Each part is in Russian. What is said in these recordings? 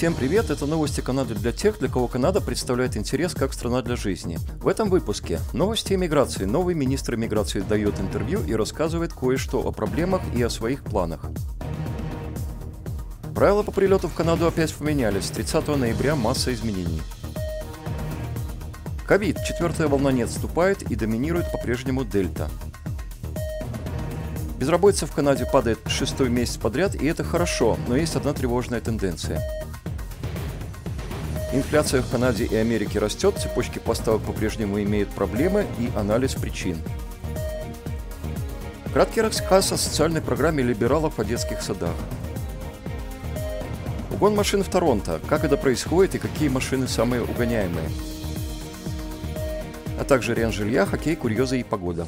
Всем привет, это новости Канады для тех, для кого Канада представляет интерес как страна для жизни. В этом выпуске новости миграции. Новый министр миграции дает интервью и рассказывает кое-что о проблемах и о своих планах. Правила по прилету в Канаду опять поменялись. 30 ноября масса изменений. Ковид. Четвертая волна не отступает и доминирует по-прежнему дельта. Безработица в Канаде падает шестой месяц подряд, и это хорошо, но есть одна тревожная тенденция – Инфляция в Канаде и Америке растет, цепочки поставок по-прежнему имеют проблемы и анализ причин. Краткий рассказ о социальной программе либералов о детских садах. Угон машин в Торонто. Как это происходит и какие машины самые угоняемые? А также рен жилья, хоккей, курьезы и погода.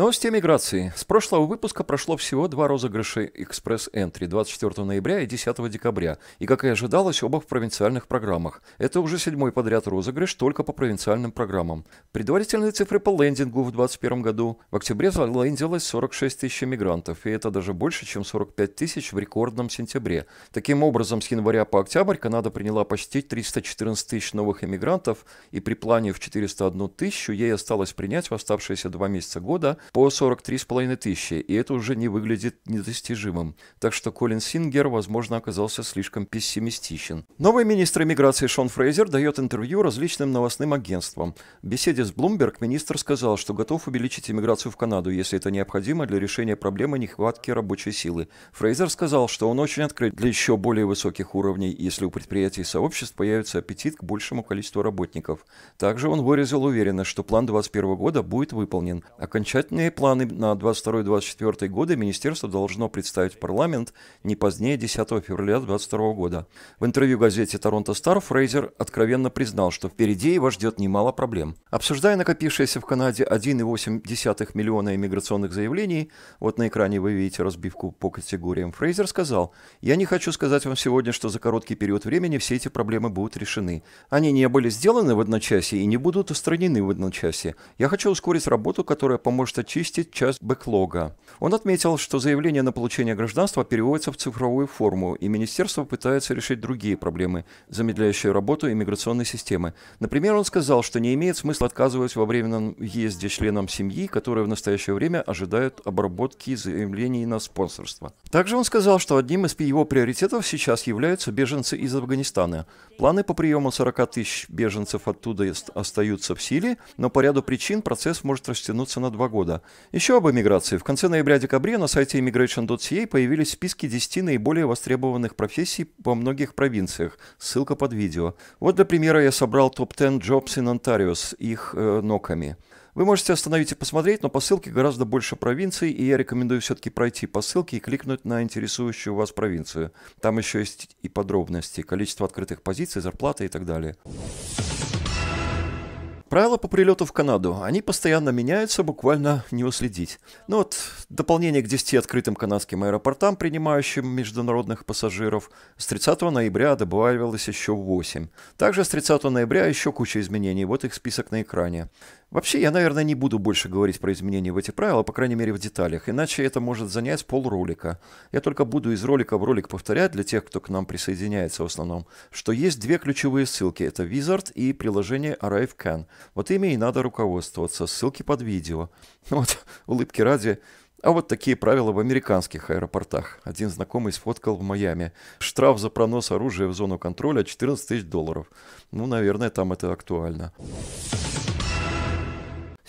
Новости миграции. С прошлого выпуска прошло всего два розыгрыша Express Entry 24 ноября и 10 декабря. И, как и ожидалось, оба в провинциальных программах. Это уже седьмой подряд розыгрыш только по провинциальным программам. Предварительные цифры по лендингу в 2021 году. В октябре залендилось 46 тысяч мигрантов, и это даже больше, чем 45 тысяч в рекордном сентябре. Таким образом, с января по октябрь Канада приняла почти 314 тысяч новых иммигрантов, и при плане в 401 тысячу ей осталось принять в оставшиеся два месяца года – по 43,5 тысячи, и это уже не выглядит недостижимым. Так что Колин Сингер, возможно, оказался слишком пессимистичен. Новый министр иммиграции Шон Фрейзер дает интервью различным новостным агентствам. В беседе с Bloomberg министр сказал, что готов увеличить иммиграцию в Канаду, если это необходимо для решения проблемы нехватки рабочей силы. Фрейзер сказал, что он очень открыт для еще более высоких уровней, если у предприятий и сообществ появится аппетит к большему количеству работников. Также он выразил уверенность, что план 2021 года будет выполнен. Окончательно Подробные планы на 22-24 годы министерство должно представить в парламент не позднее 10 февраля 2022 года. В интервью газете «Торонто Стар» Фрейзер откровенно признал, что впереди его ждет немало проблем. Обсуждая накопившиеся в Канаде 1,8 миллиона иммиграционных заявлений, вот на экране вы видите разбивку по категориям, Фрейзер сказал, «Я не хочу сказать вам сегодня, что за короткий период времени все эти проблемы будут решены. Они не были сделаны в одночасье и не будут устранены в одночасье. Я хочу ускорить работу, которая поможет зачистить часть бэклога. Он отметил, что заявление на получение гражданства переводится в цифровую форму, и министерство пытается решить другие проблемы, замедляющие работу иммиграционной системы. Например, он сказал, что не имеет смысла отказывать во временном въезде членам семьи, которые в настоящее время ожидают обработки заявлений на спонсорство. Также он сказал, что одним из его приоритетов сейчас являются беженцы из Афганистана. Планы по приему 40 тысяч беженцев оттуда остаются в силе, но по ряду причин процесс может растянуться на два года года. Еще об эмиграции. В конце ноября-декабря на сайте immigration.ca появились списки 10 наиболее востребованных профессий во многих провинциях. Ссылка под видео. Вот для примера я собрал топ-10 jobs in Ontario с их э, ноками. Вы можете остановить и посмотреть, но по ссылке гораздо больше провинций, и я рекомендую все-таки пройти по ссылке и кликнуть на интересующую вас провинцию. Там еще есть и подробности, количество открытых позиций, зарплаты и так далее. Правила по прилету в Канаду, они постоянно меняются, буквально не уследить. Ну вот, дополнение к 10 открытым канадским аэропортам, принимающим международных пассажиров, с 30 ноября добавилось еще 8. Также с 30 ноября еще куча изменений, вот их список на экране. Вообще, я, наверное, не буду больше говорить про изменения в эти правила, по крайней мере, в деталях, иначе это может занять полролика. Я только буду из ролика в ролик повторять для тех, кто к нам присоединяется в основном, что есть две ключевые ссылки. Это Wizard и приложение ArriveCan. Вот ими и надо руководствоваться. Ссылки под видео. Вот, улыбки ради, а вот такие правила в американских аэропортах. Один знакомый сфоткал в Майами. Штраф за пронос оружия в зону контроля 14 тысяч долларов. Ну, наверное, там это актуально.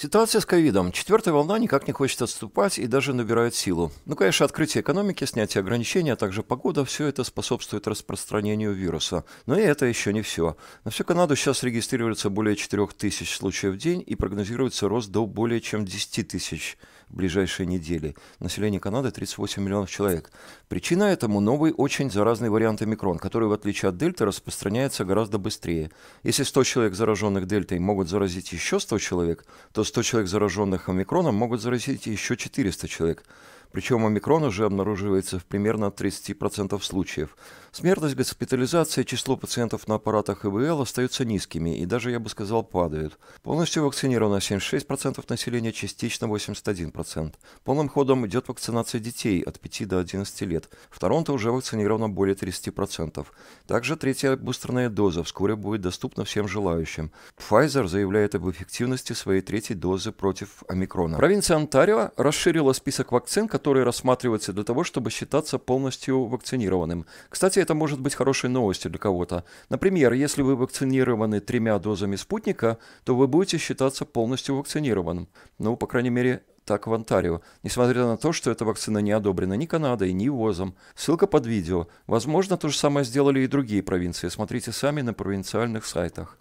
Ситуация с ковидом. Четвертая волна никак не хочет отступать и даже набирает силу. Ну, конечно, открытие экономики, снятие ограничений, а также погода – все это способствует распространению вируса. Но и это еще не все. На всю Канаду сейчас регистрируется более 4 тысяч случаев в день и прогнозируется рост до более чем 10 тысяч в ближайшие недели. Население Канады 38 миллионов человек. Причина этому новый очень заразный вариант омикрон, который, в отличие от дельты, распространяется гораздо быстрее. Если 100 человек, зараженных дельтой, могут заразить еще 100 человек, то 100 человек, зараженных омикроном, могут заразить еще 400 человек. Причем омикрон уже обнаруживается в примерно 30% случаев. Смертность, госпитализация, число пациентов на аппаратах ИВЛ остаются низкими и даже, я бы сказал, падают. Полностью вакцинировано 76% населения, частично 81%. Полным ходом идет вакцинация детей от 5 до 11 лет. В Торонто уже вакцинировано более 30%. Также третья бустерная доза вскоре будет доступна всем желающим. Pfizer заявляет об эффективности своей третьей дозы против омикрона. Провинция Онтарио расширила список вакцин, которые рассматриваются для того, чтобы считаться полностью вакцинированным. Кстати, это может быть хорошей новостью для кого-то. Например, если вы вакцинированы тремя дозами спутника, то вы будете считаться полностью вакцинированным. Ну, по крайней мере, так в Онтарио, несмотря на то, что эта вакцина не одобрена ни Канадой, ни ВОЗом. Ссылка под видео. Возможно, то же самое сделали и другие провинции. Смотрите сами на провинциальных сайтах.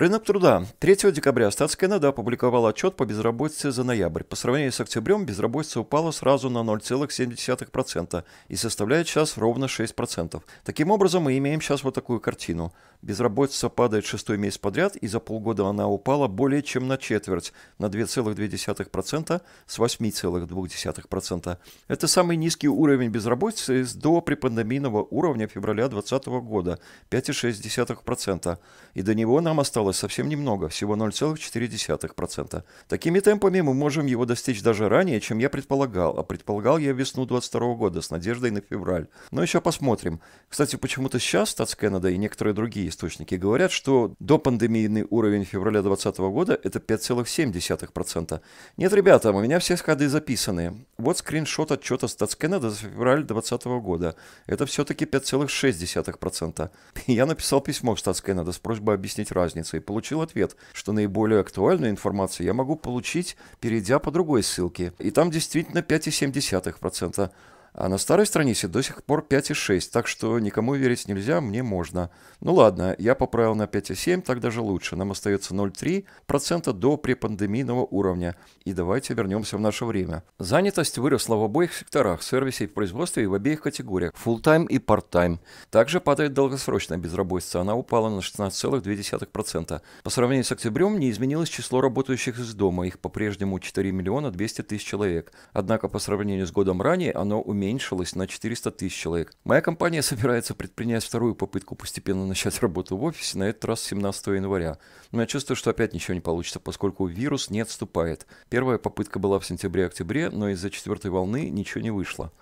Рынок труда. 3 декабря Статс Канада опубликовал отчет по безработице за ноябрь. По сравнению с октябрем безработица упала сразу на 0,7% и составляет сейчас ровно 6%. Таким образом, мы имеем сейчас вот такую картину. Безработица падает шестой месяц подряд, и за полгода она упала более чем на четверть, на 2,2% с 8,2%. Это самый низкий уровень безработицы до препандемийного уровня февраля 2020 года, 5,6%. И до него нам осталось осталось совсем немного, всего 0,4%. Такими темпами мы можем его достичь даже ранее, чем я предполагал, а предполагал я весну 22 года с надеждой на февраль. Но еще посмотрим. Кстати, почему-то сейчас Stats Canada и некоторые другие источники говорят, что до пандемийный уровень февраля 2020 года это 5,7%. Нет, ребята, у меня все ходы записаны. Вот скриншот отчета Stats Canada за февраль 2020 года. Это все-таки 5,6%. Я написал письмо в Stats Canada с просьбой объяснить разницу и получил ответ, что наиболее актуальную информацию я могу получить, перейдя по другой ссылке. И там действительно 5,7%. А на старой странице до сих пор 5,6, так что никому верить нельзя, мне можно. Ну ладно, я поправил на 5,7, так даже лучше. Нам остается 0,3% до препандемийного уровня. И давайте вернемся в наше время. Занятость выросла в обоих секторах, в сервисе и в производстве, и в обеих категориях, full-time и part-time. Также падает долгосрочная безработица, она упала на 16,2%. По сравнению с октябрем не изменилось число работающих из дома, их по-прежнему 4 миллиона 200 тысяч человек. Однако по сравнению с годом ранее оно уменьшилось уменьшилось на 400 тысяч человек. Моя компания собирается предпринять вторую попытку постепенно начать работу в офисе, на этот раз 17 января. Но я чувствую, что опять ничего не получится, поскольку вирус не отступает. Первая попытка была в сентябре-октябре, но из-за четвертой волны ничего не вышло.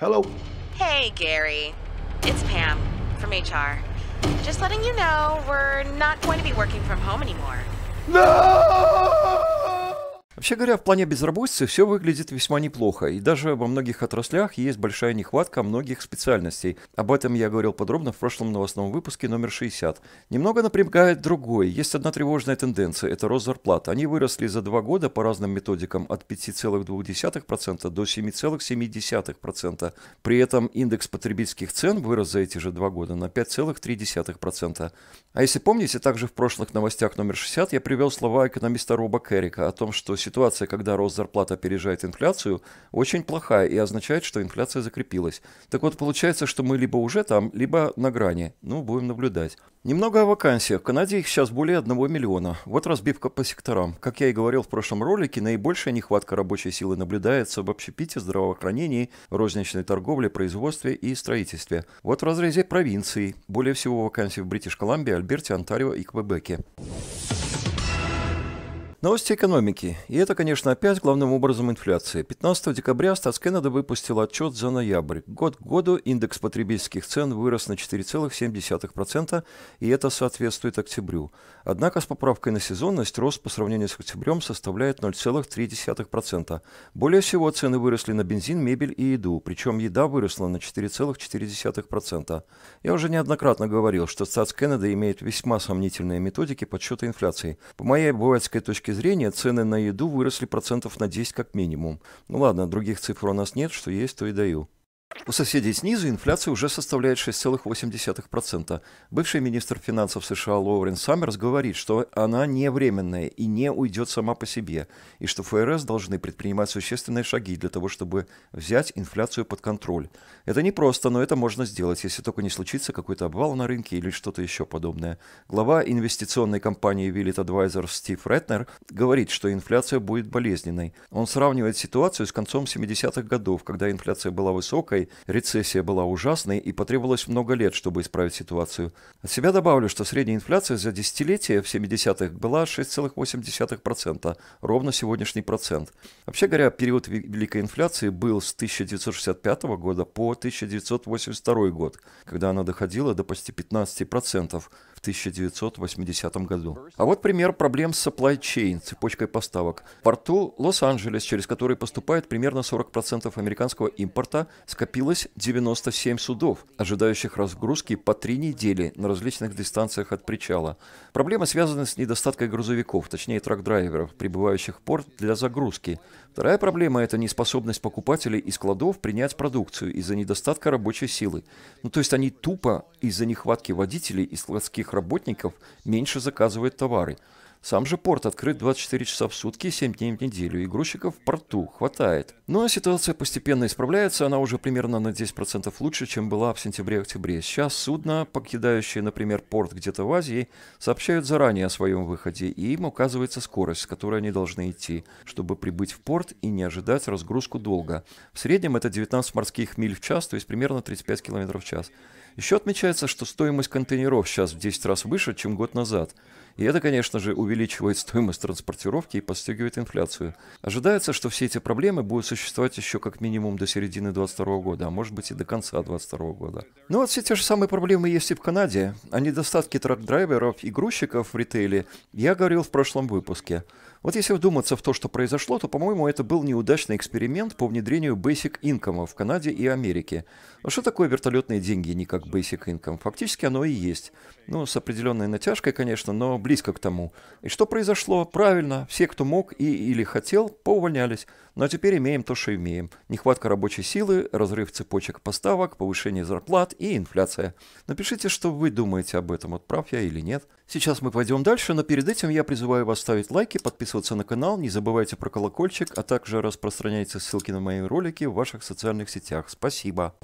Hello. Hey, Gary. It's Pam from HR. Just letting you know, we're not going to be working from home anymore. No! Вообще говоря, в плане безработицы все выглядит весьма неплохо, и даже во многих отраслях есть большая нехватка многих специальностей. Об этом я говорил подробно в прошлом новостном выпуске номер 60. Немного напрягает другой. Есть одна тревожная тенденция – это рост зарплат. Они выросли за два года по разным методикам от 5,2% до 7,7%. При этом индекс потребительских цен вырос за эти же два года на 5,3%. А если помните, также в прошлых новостях номер 60 я привел слова экономиста Роба Керрика о том, что ситуация, когда рост зарплат опережает инфляцию, очень плохая и означает, что инфляция закрепилась. Так вот, получается, что мы либо уже там, либо на грани. Ну, будем наблюдать. Немного о вакансиях. В Канаде их сейчас более 1 миллиона. Вот разбивка по секторам. Как я и говорил в прошлом ролике, наибольшая нехватка рабочей силы наблюдается в общепите, здравоохранении, розничной торговле, производстве и строительстве. Вот в разрезе провинций. Более всего вакансий в Бритиш-Колумбии, Альберте, Онтарио и Квебеке. Новости экономики. И это, конечно, опять главным образом инфляция. 15 декабря Стас Кеннеда выпустил отчет за ноябрь. Год к году индекс потребительских цен вырос на 4,7%, и это соответствует октябрю. Однако с поправкой на сезонность рост по сравнению с октябрем составляет 0,3%. Более всего цены выросли на бензин, мебель и еду, причем еда выросла на 4,4%. Я уже неоднократно говорил, что Стас Кеннеда имеет весьма сомнительные методики подсчета инфляции. По моей обывательской точке зрения цены на еду выросли процентов на 10 как минимум. Ну ладно, других цифр у нас нет, что есть, то и даю. У соседей снизу инфляция уже составляет 6,8%. Бывший министр финансов США Лоурен Саммерс говорит, что она не временная и не уйдет сама по себе, и что ФРС должны предпринимать существенные шаги для того, чтобы взять инфляцию под контроль. Это непросто, но это можно сделать, если только не случится какой-то обвал на рынке или что-то еще подобное. Глава инвестиционной компании Willit Advisor Стив Ретнер говорит, что инфляция будет болезненной. Он сравнивает ситуацию с концом 70-х годов, когда инфляция была высокой, Европой рецессия была ужасной и потребовалось много лет, чтобы исправить ситуацию. От себя добавлю, что средняя инфляция за десятилетие в 70-х была 6,8%, ровно сегодняшний процент. Вообще говоря, период великой инфляции был с 1965 года по 1982 год, когда она доходила до почти 15%. 1980 году. А вот пример проблем с supply chain, цепочкой поставок. В порту Лос-Анджелес, через который поступает примерно 40% американского импорта, скопилось 97 судов, ожидающих разгрузки по три недели на различных дистанциях от причала. Проблема связана с недостатком грузовиков, точнее трак-драйверов, прибывающих в порт для загрузки. Вторая проблема – это неспособность покупателей и складов принять продукцию из-за недостатка рабочей силы. Ну, то есть они тупо из-за нехватки водителей и складских работников меньше заказывает товары. Сам же порт открыт 24 часа в сутки, 7 дней в неделю, и грузчиков в порту хватает. Но ну, а ситуация постепенно исправляется, она уже примерно на 10% лучше, чем была в сентябре-октябре. Сейчас судна, покидающие, например, порт где-то в Азии, сообщают заранее о своем выходе, и им указывается скорость, с которой они должны идти, чтобы прибыть в порт и не ожидать разгрузку долго. В среднем это 19 морских миль в час, то есть примерно 35 км в час. Еще отмечается, что стоимость контейнеров сейчас в 10 раз выше, чем год назад. И это, конечно же, увеличивает стоимость транспортировки и подстегивает инфляцию. Ожидается, что все эти проблемы будут существовать еще как минимум до середины 2022 года, а может быть и до конца 2022 года. Ну вот все те же самые проблемы есть и в Канаде. О недостатке трак-драйверов и грузчиков в ритейле я говорил в прошлом выпуске – вот если вдуматься в то, что произошло, то, по-моему, это был неудачный эксперимент по внедрению basic income в Канаде и Америке. Но а что такое вертолетные деньги, не как basic income? Фактически оно и есть. Ну, с определенной натяжкой, конечно, но близко к тому. И что произошло? Правильно, все, кто мог и или хотел, поувольнялись. Ну а теперь имеем то, что имеем. Нехватка рабочей силы, разрыв цепочек поставок, повышение зарплат и инфляция. Напишите, что вы думаете об этом, вот прав я или нет. Сейчас мы пойдем дальше, но перед этим я призываю вас ставить лайки, подписываться на канал, не забывайте про колокольчик, а также распространяйте ссылки на мои ролики в ваших социальных сетях. Спасибо.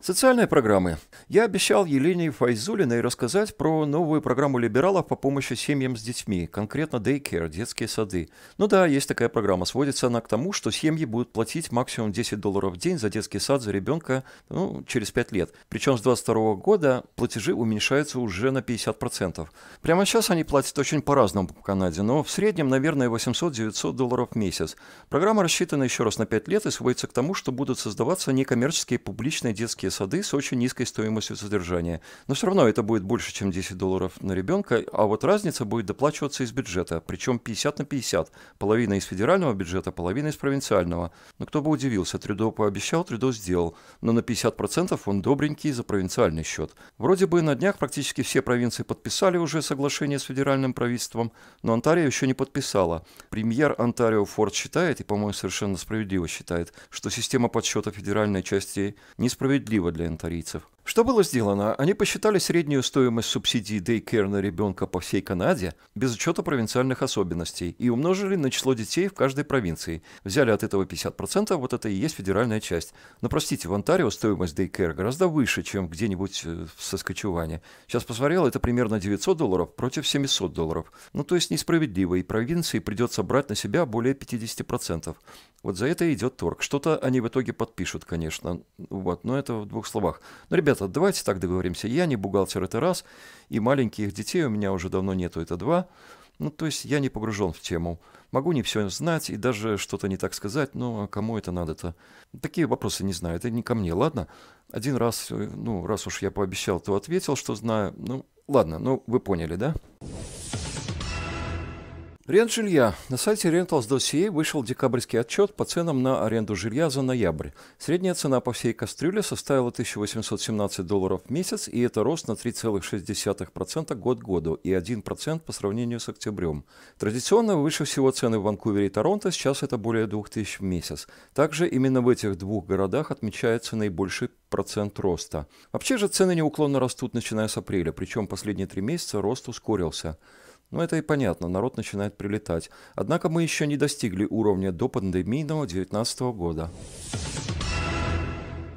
Социальные программы. Я обещал Елене Файзулиной рассказать про новую программу либералов по помощи семьям с детьми, конкретно Daycare, детские сады. Ну да, есть такая программа. Сводится она к тому, что семьи будут платить максимум 10 долларов в день за детский сад за ребенка ну, через 5 лет. Причем с 22 года платежи уменьшаются уже на 50%. Прямо сейчас они платят очень по-разному в Канаде, но в среднем, наверное, 800-900 долларов в месяц. Программа рассчитана еще раз на 5 лет и сводится к тому, что будут создаваться некоммерческие публичные детские сады с очень низкой стоимостью стоимостью содержания. Но все равно это будет больше, чем 10 долларов на ребенка, а вот разница будет доплачиваться из бюджета, причем 50 на 50, половина из федерального бюджета, половина из провинциального. Но кто бы удивился, Трюдо пообещал, Трюдо сделал, но на 50% он добренький за провинциальный счет. Вроде бы на днях практически все провинции подписали уже соглашение с федеральным правительством, но Онтарио еще не подписала. Премьер Онтарио Форд считает, и, по-моему, совершенно справедливо считает, что система подсчета федеральной части несправедлива для онтарийцев. Что было сделано? Они посчитали среднюю стоимость субсидий дейкер на ребенка по всей Канаде без учета провинциальных особенностей и умножили на число детей в каждой провинции. Взяли от этого 50%, вот это и есть федеральная часть. Но простите, в Онтарио стоимость дейкер гораздо выше, чем где-нибудь э, в Соскочеване. Сейчас посмотрел, это примерно 900 долларов против 700 долларов. Ну то есть несправедливо, и провинции придется брать на себя более 50%. Вот за это идет торг. Что-то они в итоге подпишут, конечно. Вот, но это в двух словах. Но, ребят, Ребята, давайте так договоримся, я не бухгалтер, это раз, и маленьких детей у меня уже давно нету, это два. Ну, то есть я не погружен в тему. Могу не все знать и даже что-то не так сказать, но кому это надо-то? Такие вопросы не знаю, это не ко мне, ладно? Один раз, э, ну, раз уж я пообещал, то ответил, что знаю. Ну, ладно, ну, вы поняли, да? Рент жилья. На сайте Rentals.ca вышел декабрьский отчет по ценам на аренду жилья за ноябрь. Средняя цена по всей кастрюле составила 1817 долларов в месяц, и это рост на 3,6% год году и 1% по сравнению с октябрем. Традиционно выше всего цены в Ванкувере и Торонто, сейчас это более 2000 в месяц. Также именно в этих двух городах отмечается наибольший процент роста. Вообще же цены неуклонно растут, начиная с апреля, причем последние три месяца рост ускорился. Ну это и понятно, народ начинает прилетать. Однако мы еще не достигли уровня до пандемийного 2019 года.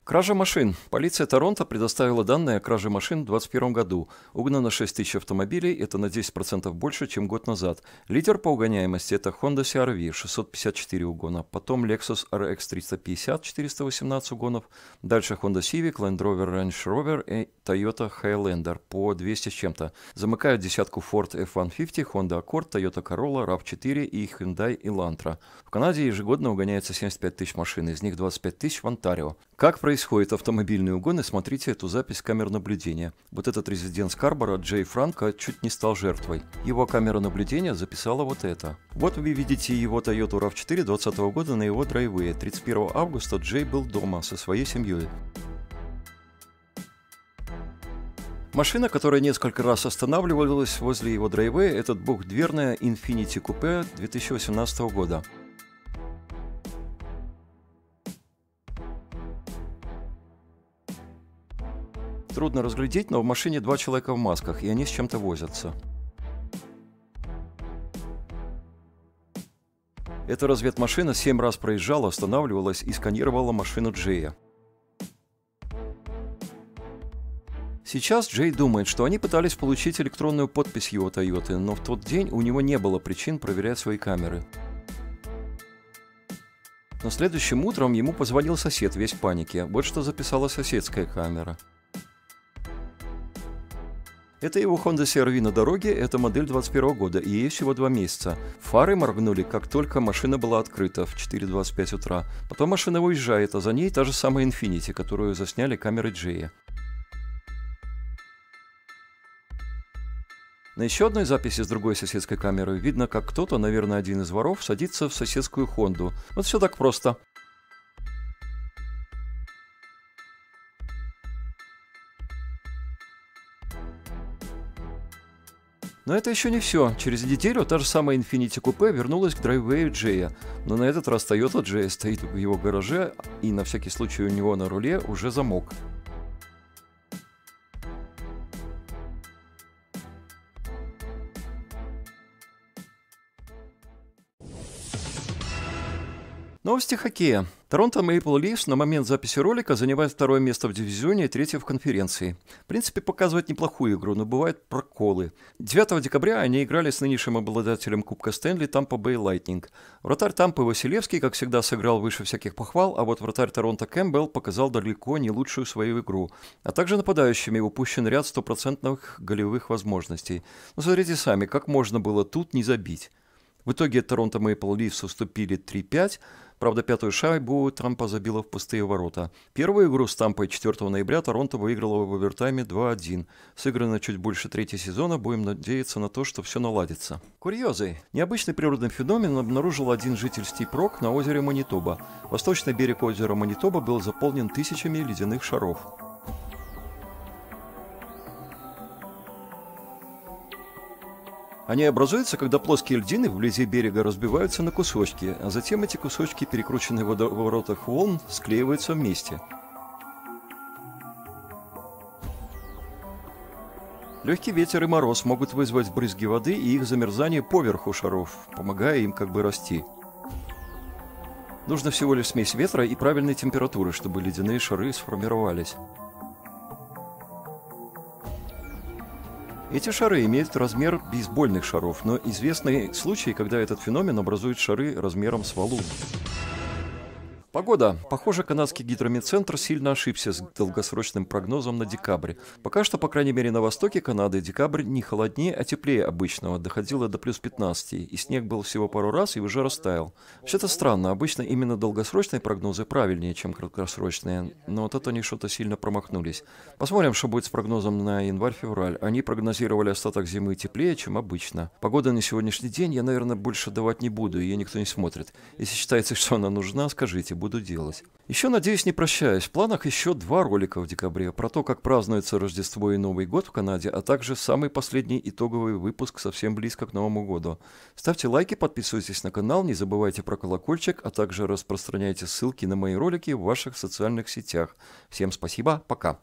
Кража машин. Полиция Торонто предоставила данные о краже машин в 2021 году. Угнано 6 тысяч автомобилей, это на 10% больше, чем год назад. Лидер по угоняемости – это Honda CRV, 654 угона, потом Lexus RX 350, 418 угонов, дальше Honda Civic, Land Rover Range Rover и Toyota Highlander по 200 с чем-то. Замыкают десятку Ford F-150, Honda Accord, Toyota Corolla, RAV4 и Hyundai Elantra. В Канаде ежегодно угоняется 75 тысяч машин, из них 25 тысяч в Онтарио. Как происходит автомобильный угон? И смотрите эту запись камер наблюдения. Вот этот резидент Скарбора, Джей Франко, чуть не стал жертвой. Его камера наблюдения записала вот это. Вот вы видите его Toyota RAV4 2020 года на его драйве. 31 августа Джей был дома со своей семьей. Машина, которая несколько раз останавливалась возле его драйве, это двухдверная Infiniti Coupe 2018 года. трудно разглядеть, но в машине два человека в масках, и они с чем-то возятся. Эта разведмашина семь раз проезжала, останавливалась и сканировала машину Джея. Сейчас Джей думает, что они пытались получить электронную подпись его Тойоты, но в тот день у него не было причин проверять свои камеры. Но следующим утром ему позвонил сосед весь в панике. Вот что записала соседская камера – это его Honda cr на дороге, это модель 21 года, и ей всего два месяца. Фары моргнули, как только машина была открыта в 4.25 утра. Потом машина уезжает, а за ней та же самая Infinity, которую засняли камеры Джея. На еще одной записи с другой соседской камеры видно, как кто-то, наверное, один из воров, садится в соседскую Хонду. Вот все так просто. Но это еще не все. Через неделю та же самая Infiniti Coupe вернулась к драйвею Джея. Но на этот раз Toyota Джея стоит в его гараже, и на всякий случай у него на руле уже замок. Новости хоккея. Торонто Мейпл Ливс на момент записи ролика занимает второе место в дивизионе и третье в конференции. В принципе, показывает неплохую игру, но бывают проколы. 9 декабря они играли с нынешним обладателем Кубка Стэнли Тампа Бэй Лайтнинг. Вратарь Тампы Василевский, как всегда, сыграл выше всяких похвал, а вот вратарь Торонто Кэмпбелл показал далеко не лучшую свою игру. А также нападающими упущен ряд стопроцентных голевых возможностей. Но ну, смотрите сами, как можно было тут не забить. В итоге Торонто Мейпл Ливс уступили 3-5, Правда, пятую шайбу Трампа забила в пустые ворота. Первую игру с Тампой 4 ноября Торонто выиграла в овертайме 2-1. Сыграно чуть больше третьей сезона, будем надеяться на то, что все наладится. Курьезы. Необычный природный феномен обнаружил один житель Стипрок на озере Манитоба. Восточный берег озера Манитоба был заполнен тысячами ледяных шаров. Они образуются, когда плоские льдины вблизи берега разбиваются на кусочки, а затем эти кусочки, перекрученные в водоворотах волн, склеиваются вместе. Легкий ветер и мороз могут вызвать брызги воды и их замерзание поверху шаров, помогая им как бы расти. Нужно всего лишь смесь ветра и правильной температуры, чтобы ледяные шары сформировались. Эти шары имеют размер бейсбольных шаров, но известны случаи, когда этот феномен образует шары размером с валун. Погода. Похоже, канадский гидрометцентр сильно ошибся с долгосрочным прогнозом на декабрь. Пока что, по крайней мере, на востоке Канады декабрь не холоднее, а теплее обычного, доходило до плюс 15, и снег был всего пару раз и уже растаял. Все это странно, обычно именно долгосрочные прогнозы правильнее, чем краткосрочные, но вот это они что-то сильно промахнулись. Посмотрим, что будет с прогнозом на январь-февраль. Они прогнозировали остаток зимы теплее, чем обычно. Погода на сегодняшний день я, наверное, больше давать не буду, ее никто не смотрит. Если считается, что она нужна, скажите, буду буду делать. Еще, надеюсь, не прощаюсь. В планах еще два ролика в декабре про то, как празднуется Рождество и Новый год в Канаде, а также самый последний итоговый выпуск совсем близко к Новому году. Ставьте лайки, подписывайтесь на канал, не забывайте про колокольчик, а также распространяйте ссылки на мои ролики в ваших социальных сетях. Всем спасибо, пока.